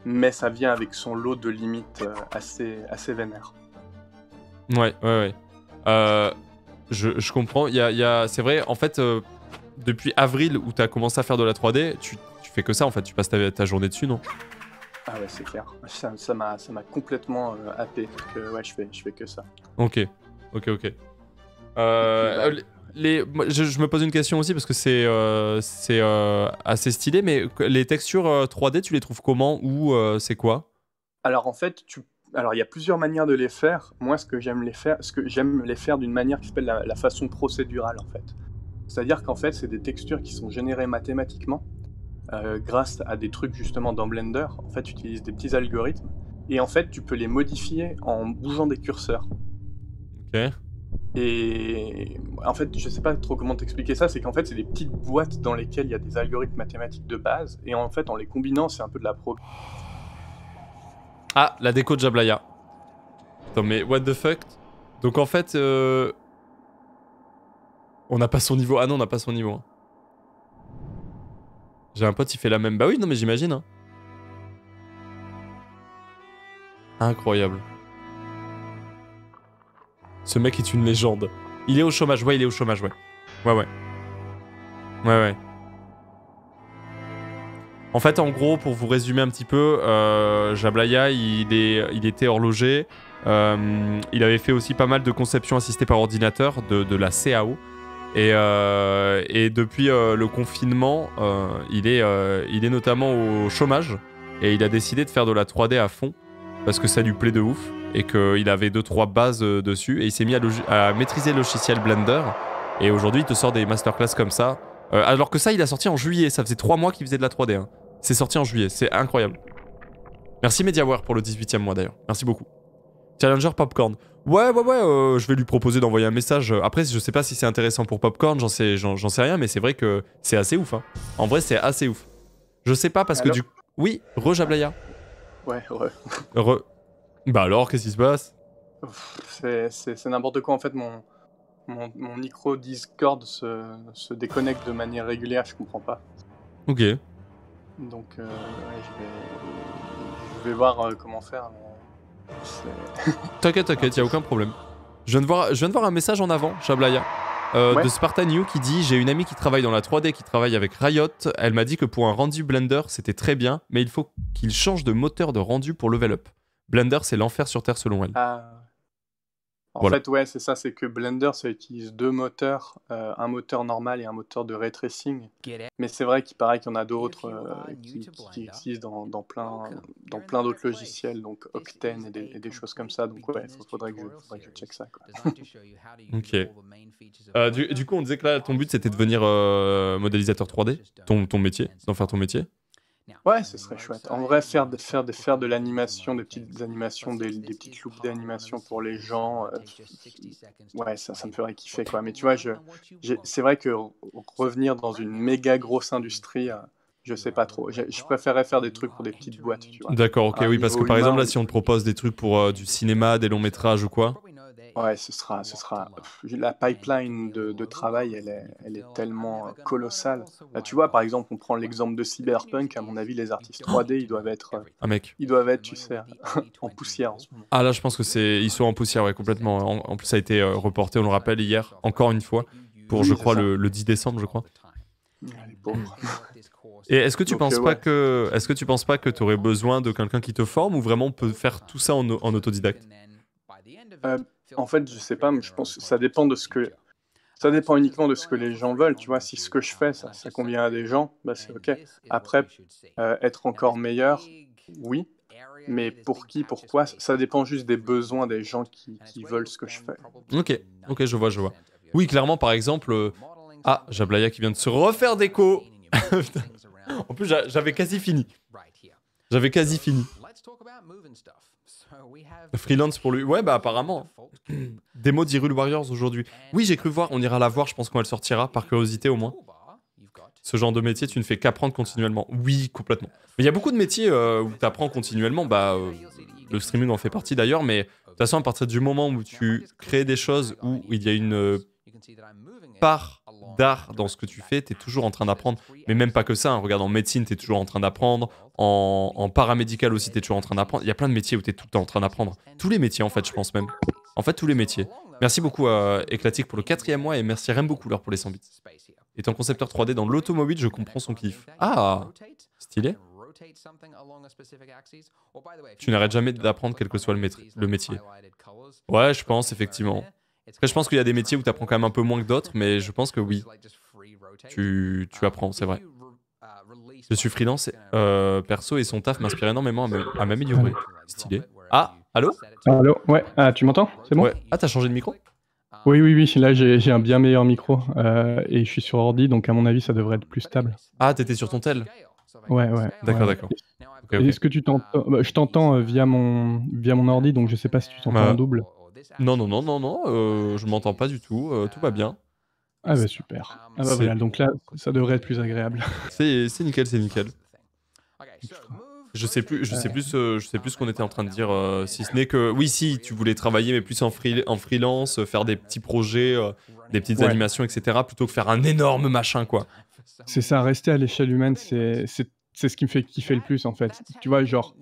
mais ça vient avec son lot de limites euh, assez, assez vénères. Ouais, ouais, ouais. Euh, je, je, comprends. Y y a... C'est vrai, en fait, depuis avril où tu as commencé à faire de la 3D, tu, tu, fais que ça, en fait. Tu passes ta, journée dessus, non Ah ouais, c'est clair. Ça m'a ça complètement happé. ouais, je fais, je fais que ça. Ok, ok, ok. Euh, bah, je, me pose une question aussi parce que c'est euh, euh, assez stylé, mais les textures 3D, tu les trouves comment ou c'est quoi Alors en fait, alors il y a plusieurs manières de les faire. Moi, ce que j'aime les faire, ce que j'aime les faire d'une manière qui s'appelle la, la, façon procédurale en fait. C'est-à-dire qu'en fait, c'est des textures qui sont générées mathématiquement grâce à des trucs justement dans Blender. En fait, tu utilises des petits algorithmes et en fait, tu peux les modifier en bougeant des curseurs. Ok. Et en fait, je sais pas trop comment t'expliquer ça, c'est qu'en fait, c'est des petites boîtes dans lesquelles il y a des algorithmes mathématiques de base, et en fait, en les combinant, c'est un peu de la pro. Ah, la déco de Jablaya. Attends, mais what the fuck Donc en fait, euh, on n'a pas son niveau. Ah non, on n'a pas son niveau. Hein. J'ai un pote, il fait la même. Bah oui, non, mais j'imagine. Hein. Incroyable. Ce mec est une légende. Il est au chômage, ouais, il est au chômage, ouais. Ouais, ouais. Ouais, ouais. En fait, en gros, pour vous résumer un petit peu, euh, Jablaya, il, est, il était horloger. Euh, il avait fait aussi pas mal de conceptions assistées par ordinateur, de, la CAO. Et, euh, et depuis le confinement, il, est, il est notamment au chômage. Et il a décidé de faire de la 3D à fond parce que ça lui plaît de ouf et qu'il avait deux trois bases euh, dessus et il s'est mis à, maîtriser le logiciel Blender et aujourd'hui il te sort des masterclass comme ça euh, alors que ça il a sorti en juillet ça faisait trois mois qu'il faisait de la 3D hein. c'est sorti en juillet c'est incroyable merci MediaWare pour le 18 e mois d'ailleurs merci beaucoup Challenger Popcorn ouais ouais ouais euh, je vais lui proposer d'envoyer un message après je sais pas si c'est intéressant pour Popcorn j'en sais, sais, rien mais c'est vrai que c'est assez ouf hein. en vrai c'est assez ouf je sais pas parce que du oui Rejablaya Ouais, heureux. Heureux. Bah alors, qu'est-ce qui se passe C'est n'importe quoi. En fait, mon, mon, micro Discord se, déconnecte de manière régulière, je comprends pas. Ok. Donc, euh, ouais, je, vais, je vais voir euh, comment faire. T'inquiète, t'inquiète, y'a aucun problème. Je viens, de voir, je viens voir un message en avant, Chablaya. Euh, de Spartan You qui dit J'ai une amie qui travaille dans la 3D, qui travaille avec Riot. Elle m'a dit que pour un rendu Blender, c'était très bien, mais il faut qu'il change de moteur de rendu pour level up. Blender, c'est l'enfer sur Terre selon elle. Ah. En fait, ouais, c'est ça, c'est que Blender, ça utilise deux moteurs, euh, un moteur normal et un moteur de ray tracing. Mais c'est vrai qu'il paraît qu'il y en a d'autres euh, qui, existent dans, plein, dans plein d'autres logiciels, donc Octane et des, choses comme ça. Donc ouais, il faudrait que je, check ça. Quoi. ok. Euh, du, coup, on disait que là, ton but, c'était de devenir modélisateur 3D, ton, ton métier, d'en faire ton métier Ouais, ce euh, serait chouette. En vrai, faire euh, de, faire de, faire de l'animation, des petites animations, des, des petites loupes d'animation pour les gens, euh, ouais, ça, ça me ferait kiffer, quoi. Mais tu vois, je, c'est vrai que revenir dans une méga grosse industrie, je sais pas trop. Je, préférerais faire des trucs pour des petites boîtes, tu vois. D'accord, ok, oui, parce que par exemple, là, si on te propose des trucs pour du cinéma, des longs métrages ou quoi, Ouais, ce sera, ce sera. La pipeline de, travail, elle est, elle est, tellement colossale. tu vois, par exemple, on prend l'exemple de Cyberpunk. À mon avis, les artistes 3D, ils doivent être. Ah, mec. Ils doivent être, tu sais, en poussière en ce moment. Ah, là, je pense que c'est. Ils sont en poussière, ouais, complètement. En, plus, ça a été euh, reporté, on le rappelle, hier, encore une fois, pour, je crois, le, 10 décembre, je crois. Ah, et est-ce que tu penses euh, pas que est-ce que tu penses pas que tu aurais besoin de quelqu'un qui te forme ou vraiment peut faire tout ça en, autodidacte en fait, je sais pas, mais je pense que ça dépend de ce que. Ça dépend uniquement de ce que les gens veulent, tu vois. Si ce que je fais, ça, convient à des gens, bah c'est OK. Après, euh, être encore meilleur, oui. Mais pour qui, pourquoi, ça dépend juste des besoins des gens qui, veulent ce que je fais. Ok, ok, je vois, je vois. Oui, clairement, par exemple, euh, ah, Jablaya qui vient de se refaire d'écho. en plus, j'avais quasi fini. J'avais quasi fini. Freelance pour lui. Ouais, bah apparemment. Démo d'Hyrule Warriors aujourd'hui. Oui, j'ai cru voir. On ira la voir. Je pense qu'on sortira par curiosité au moins. Ce genre de métier, tu ne fais qu'apprendre continuellement. Oui, complètement. Mais il y a beaucoup de métiers euh, où tu apprends continuellement. Bah, euh, le streaming en fait partie d'ailleurs. Mais de toute façon, à partir du moment où tu crées des choses où il y a une euh, part d'art dans ce que tu fais, tu es toujours en train d'apprendre, mais même pas que ça, hein, regarde en médecine, tu es toujours en train d'apprendre, en, paramédical aussi, tu es toujours en train d'apprendre, il y a plein de métiers où tu es tout le temps en train d'apprendre, tous les métiers en fait, je pense même, en fait tous les métiers. Merci beaucoup à euh, pour le quatrième mois et merci beaucoup Couleur pour les 100 bits. Et ton concepteur 3D dans l'automobile, je comprends son kiff. Ah, stylé. Tu n'arrêtes jamais d'apprendre quel que soit le métier. Ouais, je pense, effectivement je pense qu'il y a des métiers où tu apprends quand même un peu moins que d'autres, mais je pense que oui. Tu, apprends, c'est vrai. Je suis freelance euh, perso et son taf m'inspire énormément à m'améliorer. Stylé. Ah, allô Allô, ouais, ah, tu m'entends C'est bon ouais. Ah, t'as changé de micro oui, oui, oui, là j'ai un bien meilleur micro euh, et je suis sur ordi, donc à mon avis ça devrait être plus stable. Ah, t'étais sur ton tel Ouais, ouais. D'accord, d'accord. Est-ce que tu t'entends bah, Je t'entends euh, via mon, via mon ordi, donc je sais pas si tu t'entends bah, en double. Non, non, non, non, non, euh, je m'entends pas du tout, euh, tout va bien. Ah bah super. Ah bah donc là, ça devrait être plus agréable. C'est nickel, c'est nickel. Je sais plus, je sais plus, euh, je sais plus ce qu'on était en train de dire, si ce n'est que oui, si tu voulais travailler, mais plus en, free, en freelance, faire des petits projets, des petites animations, etc., plutôt que faire un énorme machin, quoi. C'est ça, rester à l'échelle humaine, c'est ce qui me fait kiffer le plus, en fait. Tu vois, genre,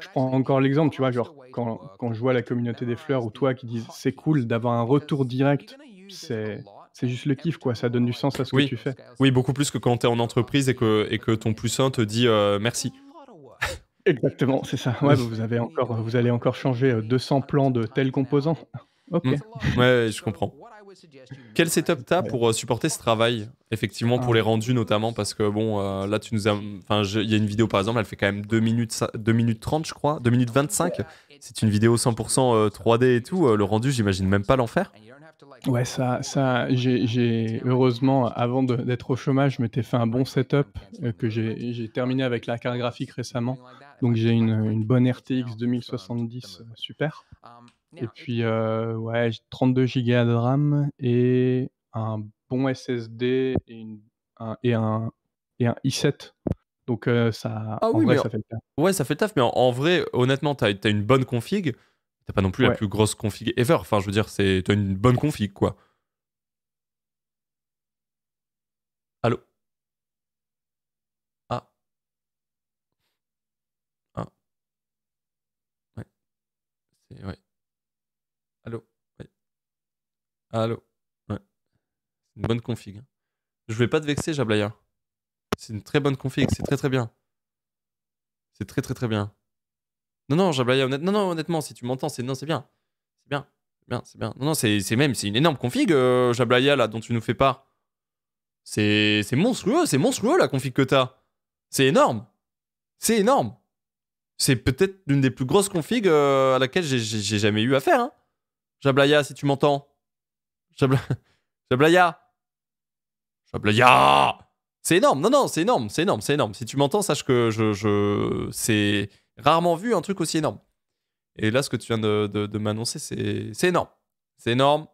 je prends encore l'exemple, tu vois, genre euh, quand, quand, je vois la communauté des fleurs ou toi qui disent c'est cool d'avoir un retour direct, c'est. C'est juste le kiff, quoi. Ça donne du sens à ce que tu fais. Oui, beaucoup plus que quand tu es en entreprise et que, et que ton plus un te dit euh, merci. Exactement, c'est ça. Ouais, vous, avez encore, vous allez encore changer 200 euh, plans de tels composants. Ok. Ouais, je comprends. Quel setup as pour euh, supporter ce travail Effectivement, pour ah. les rendus notamment, parce que bon, euh, là, tu nous as. Enfin, il y a une vidéo par exemple, elle fait quand même 2 minutes, 2 minutes 30, je crois, 2 minutes 25. C'est une vidéo 100% 3D euh, et tout. le rendu, j'imagine même pas l'enfer. Ouais, ça, ça j'ai heureusement, avant d'être au chômage, je m'étais fait un bon setup que j'ai terminé avec la carte graphique récemment. Donc j'ai une, bonne RTX 2070 super. Um, et puis, euh, ouais, 32 Go de RAM et un bon SSD et, un, et, un, et un i7. Donc, euh, ça, ah vrai, ça fait le taf. Ouais, ça fait le taf, mais en, vrai, honnêtement, tu as, une bonne config. T'as pas non plus la plus grosse config ever. Enfin, je veux dire, t'as une bonne config, quoi. Allô Ah. Ah. Ouais. C'est... Ouais. Allô Ouais. C'est une bonne config. Je vais pas te vexer, Jablaya. C'est une très bonne config, c'est très très bien. C'est très très très bien. Non, non, Jablaya, non, non, honnêtement, si tu m'entends, c'est non, c'est bien. C'est bien, c'est bien, c'est bien. Non, non, c'est même, c'est une énorme config, euh, Jablaya, là, dont tu nous fais part. C'est monstrueux, c'est monstrueux la config que t'as. C'est énorme. C'est énorme. C'est peut-être l'une des plus grosses configs euh, à laquelle j'ai jamais eu affaire. Hein. Jablaya, si tu m'entends. Jablaya, Jablaya, C'est énorme, non, non, c'est énorme, c'est énorme, c'est énorme. Si tu m'entends, sache que je, je... c'est rarement vu un truc aussi énorme. Et là, ce que tu viens de, m'annoncer, c'est énorme. C'est énorme.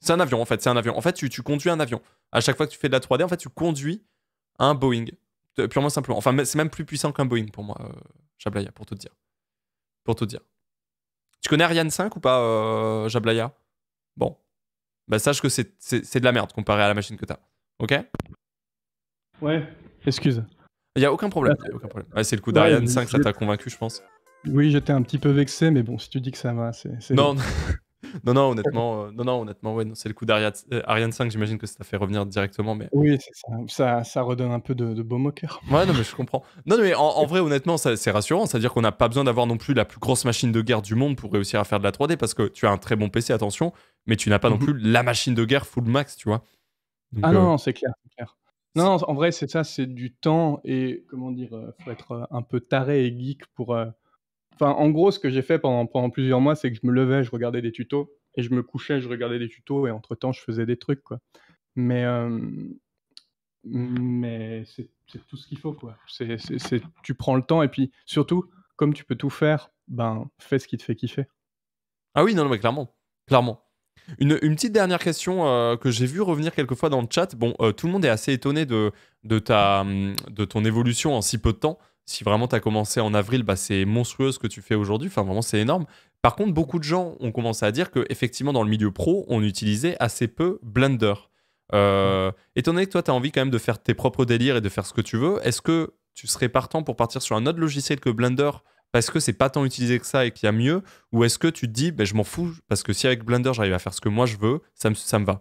C'est un avion, en fait. C'est un avion. En fait, tu, tu, conduis un avion. À chaque fois que tu fais de la 3D, en fait, tu conduis un Boeing. Purement simplement. Enfin, c'est même plus puissant qu'un Boeing pour moi, Jablaya, euh, pour tout dire. Pour tout dire. Tu connais Ariane 5 ou pas, Jablaya euh, Bon, bah, sache que c'est de la merde comparé à la machine que tu as. Ok Ouais, excuse. Il n'y a aucun problème. Bah, c'est le coup d'Ariane 5, ça t'a convaincu, je pense. Oui, j'étais un petit peu vexé, mais bon, si tu dis que ça va, c'est. Non, non. non, honnêtement, euh, non, non, honnêtement ouais, c'est le coup d'Ariane 5, euh, j'imagine que ça t'a fait revenir directement. Mais... Oui, ça, ça, redonne un peu de, de, au cœur. Ouais, non, mais je comprends. Non, mais en, en vrai, honnêtement, c'est rassurant. C'est-à-dire qu'on n'a pas besoin d'avoir non plus la plus grosse machine de guerre du monde pour réussir à faire de la 3D parce que tu as un très bon PC, attention, mais tu n'as pas non mhm. plus la machine de guerre full max, tu vois. ah euh, non, c'est clair, Non, en vrai, c'est ça, c'est du temps et comment dire, euh, faut être euh, un peu taré et geek pour. Enfin, en gros, ce que j'ai fait pendant, plusieurs mois, c'est que je me levais, je regardais des tutos et je me couchais, je regardais des tutos et entre temps, je faisais des trucs, quoi. Mais, mais c'est tout ce qu'il faut, quoi. C'est tu prends le temps et puis surtout, comme tu peux tout faire, ben fais ce qui te fait kiffer. Ah oui, non mais clairement, clairement. Une, petite dernière question euh, que j'ai vu revenir quelquefois dans le chat. Bon, euh, tout le monde est assez étonné de, ta, hum, de ton évolution en si peu de temps. Si vraiment tu as commencé en avril, bah, c'est monstrueux ce que tu fais aujourd'hui. Enfin, vraiment, c'est énorme. Par contre, beaucoup de gens ont commencé à dire que effectivement dans le milieu pro, on utilisait assez peu Blender. Euh, étonné que toi, tu as envie quand même de faire tes propres délires et de faire ce que tu veux, est-ce que tu serais partant pour partir sur un autre logiciel que Blender parce que c'est pas tant utilisé que ça et qu'il y a mieux Ou est-ce que tu te dis, ben, je m'en fous, parce que si avec Blender j'arrive à faire ce que moi je veux, ça me, va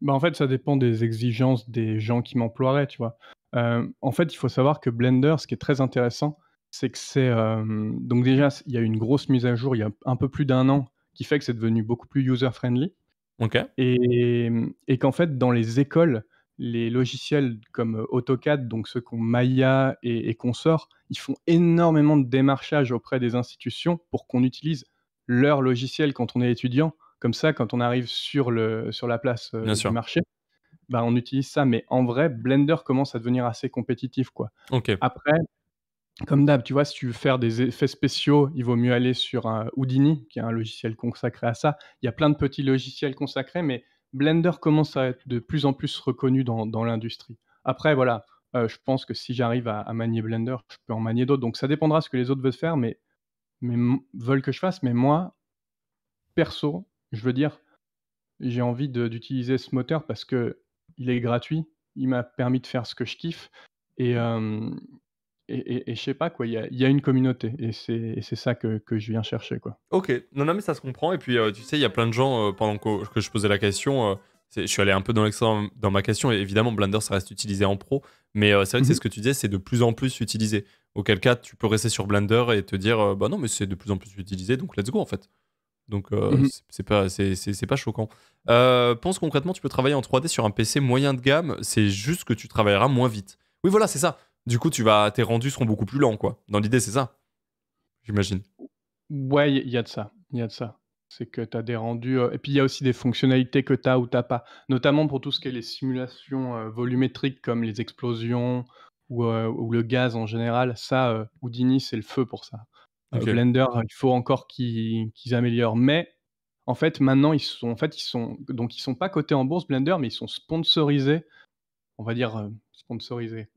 ben, En fait, ça dépend des exigences des gens qui m'emploieraient, tu vois. Euh, en fait, il faut savoir que Blender, ce qui est très intéressant, c'est que c'est. Euh, donc, déjà, il y a une grosse mise à jour il y a un peu plus d'un an qui fait que c'est devenu beaucoup plus user-friendly. et qu'en fait, dans les écoles, les logiciels comme euh, AutoCAD, donc ceux qu'on Maya et, et consorts, ils font énormément de démarchages auprès des institutions pour qu'on utilise leur logiciel quand on est étudiant. Comme ça, quand on arrive sur, le, sur la place euh, du marché, bah, on utilise ça. Mais en vrai, Blender commence à devenir assez compétitif. Quoi. Okay. Après, comme d'hab, tu vois, si tu veux faire des effets spéciaux, il vaut mieux aller sur un euh, Houdini, qui est un logiciel consacré à ça. Il y a plein de petits logiciels consacrés, mais Blender commence à être de plus en plus reconnu dans, l'industrie. Après, voilà, euh, je pense que si j'arrive à, manier Blender, je peux en manier d'autres. Donc ça dépendra ce que les autres veulent faire, mais, veulent que je fasse. Mais moi, perso, je veux dire, j'ai envie d'utiliser ce moteur parce que il est gratuit, il m'a permis de faire ce que je kiffe. Et, euh, et, et, et je sais pas quoi, il y a, une communauté et c'est ça que, je viens chercher quoi. Ok, non, non mais ça se comprend et puis euh, tu sais il y a plein de gens euh, pendant que, je posais la question, euh, je suis allé un peu dans l'extrême dans ma question et évidemment Blender ça reste utilisé en pro mais c'est vrai que c'est mhm. ce que tu disais, c'est de plus en plus utilisé. Auquel cas tu peux rester sur Blender et te dire bah non mais c'est de plus en plus utilisé donc let's go en fait. Donc mhm. ce n'est c'est pas c'est pas choquant. pense concrètement, tu peux travailler en 3D sur un PC moyen de gamme. C'est juste que tu travailleras moins vite. Oui, voilà, c'est ça. Du coup, tu vas, tes rendus seront beaucoup plus lents, quoi. Dans l'idée, c'est ça, j'imagine. Ouais, il y a de ça. Il y de ça. C'est que tu as des rendus. Euh, et puis, il y a aussi des fonctionnalités que tu as ou tu pas. Notamment pour tout ce qui est les simulations euh, volumétriques, comme les explosions euh, ou, le gaz en général. Ça, Houdini, c'est le feu pour ça. Le Blender, il faut encore qu'ils améliorent. Mais en fait, maintenant, ils sont, en fait, ils sont, donc ils sont pas cotés en bourse Blender, mais ils sont sponsorisés, on va dire sponsorisés,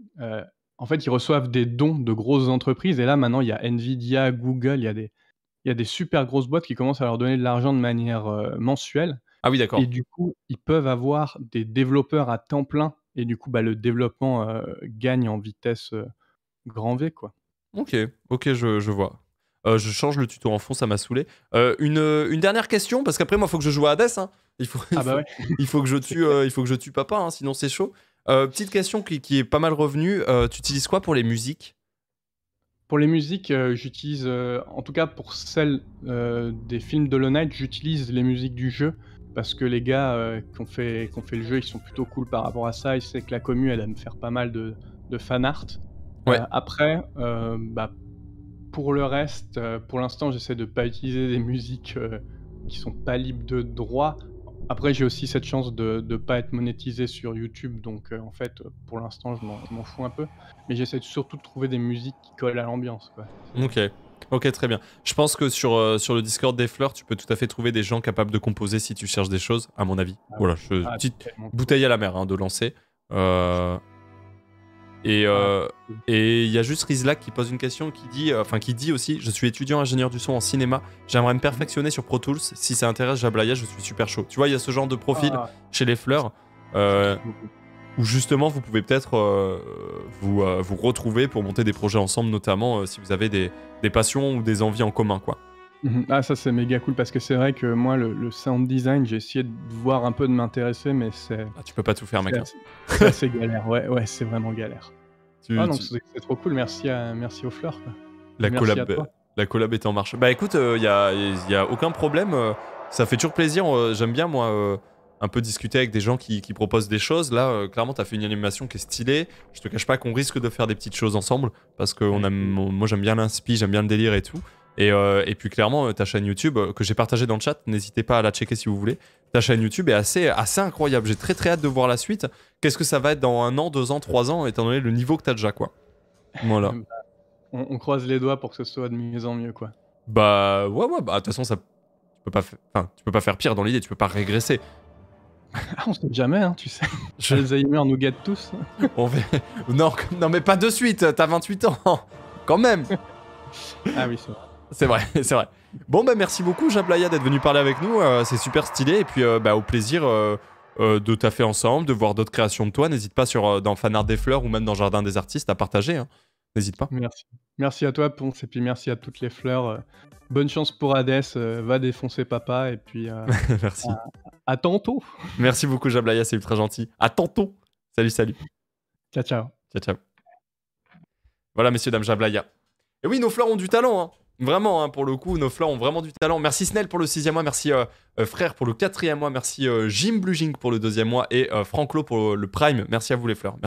en fait, ils reçoivent des dons de grosses entreprises. Et là, maintenant, il y a Nvidia, Google, il y a des, super grosses boîtes qui commencent à leur donner de l'argent de manière euh, mensuelle. Ah oui, d'accord. Et du coup, ils peuvent avoir des développeurs à temps plein. Et du coup, bah, le développement euh, gagne en vitesse euh, grand V, quoi. Ok, ok, je, vois. je change le tuto en fond, ça m'a saoulé. Une, dernière question, parce qu'après, moi, il faut que je joue à Hades. Hein. Il, faut, ah bah ouais. il, faut, que je tue, il faut que je tue papa, hein, sinon c'est chaud. Euh, petite question qui, est pas mal revenue. Euh, tu utilises quoi pour les musiques Pour les musiques, euh, j'utilise, en tout cas pour celles des films de Night, j'utilise les musiques du jeu. Parce que les gars qui, ont fait, fait le jeu, ils sont plutôt cool par rapport à ça. Ils savent que la commu, elle aime faire pas mal de, fan art. Ouais. après, bah, pour le reste, pour l'instant, j'essaie de pas utiliser des musiques qui sont pas libres de droit après, j'ai aussi cette chance de ne pas être monétisé sur YouTube, donc euh, en fait, pour l'instant, je m'en fous un peu. Mais j'essaie surtout de trouver des musiques qui collent à l'ambiance. Ok. Ok, très bien. Je pense que sur, euh, sur le Discord des fleurs, tu peux tout à fait trouver des gens capables de composer si tu cherches des choses, à mon avis. Ah voilà, je, ah, petite bouteille à la mer hein, de lancer. Euh, ah. Euh, et il y a juste Rizlak qui pose une question qui dit, euh, enfin qui dit aussi, je suis étudiant ingénieur du son en cinéma, j'aimerais me perfectionner sur Pro Tools. Si ça intéresse Jablaya, je suis super chaud. Tu vois, il y a ce genre de profil ah. chez les fleurs euh, où justement vous pouvez peut-être vous retrouver pour monter des projets ensemble, notamment si vous avez des, des passions ou des envies en commun, quoi. Mhm. Ah, ça c'est méga cool parce que c'est vrai que moi, le, sound design, j'ai essayé de voir un peu de m'intéresser, mais c'est. Ah, tu peux pas tout faire, mec. C'est hein. galère, ouais, ouais, c'est vraiment galère. ah, c'est trop cool, merci, merci aux fleurs. La, collab, la collab est en marche. Bah écoute, il euh, n'y a, aucun problème, euh, ça fait toujours plaisir, euh, j'aime bien moi un peu discuter avec des gens qui, proposent des choses. Là, clairement, tu as fait une animation qui est stylée. Je te cache pas qu'on risque de faire des petites choses ensemble parce que on moi, j'aime bien l'inspi, j'aime bien le délire et tout. Euh, et, puis clairement, euh, ta chaîne YouTube, euh, que j'ai partagée dans le chat, n'hésitez pas à la checker si vous voulez. Ta chaîne YouTube est assez, assez incroyable. J'ai très très hâte de voir la suite. Qu'est-ce que ça va être dans un an, deux ans, trois ans, étant donné le niveau que t'as déjà, quoi. Voilà. on, croise les doigts pour que ce soit de mieux en mieux, quoi. Bah ouais, ouais, bah de toute façon, ça, tu, peux pas tu peux pas faire pire dans l'idée, tu peux pas régresser. On on sait jamais, hein, tu sais. Je... Alzheimer nous guette tous. on non, non, mais pas de suite, t'as 28 ans, quand même. ah oui, c'est c'est vrai, c'est vrai. Bon, bah merci beaucoup, Jablaya, d'être venu parler avec nous. Euh, c'est super stylé. Et puis, euh, bah, au plaisir de euh, de taffer ensemble, de voir d'autres créations de toi. N'hésite pas sur, dans Fanart des Fleurs ou même dans Jardin des Artistes à partager. Hein. N'hésite pas. Merci. Merci à toi, Ponce. Et puis, merci à toutes les fleurs. Bonne chance pour Hades. va défoncer papa. Et puis, merci. À, tantôt. Merci beaucoup, Jablaya. C'est ultra gentil. À tantôt. Salut, salut. Ciao, ciao. Ciao, ciao. Voilà, messieurs, dames, Jablaya. Et oui, nos fleurs ont du talent. Hein. Vraiment, hein, pour le coup, nos fleurs ont vraiment du talent. Merci Snell pour le sixième mois, merci euh, euh, Frère pour le quatrième mois, merci euh, Jim Blujink pour le deuxième mois et Franclo pour le prime. Merci à vous les fleurs.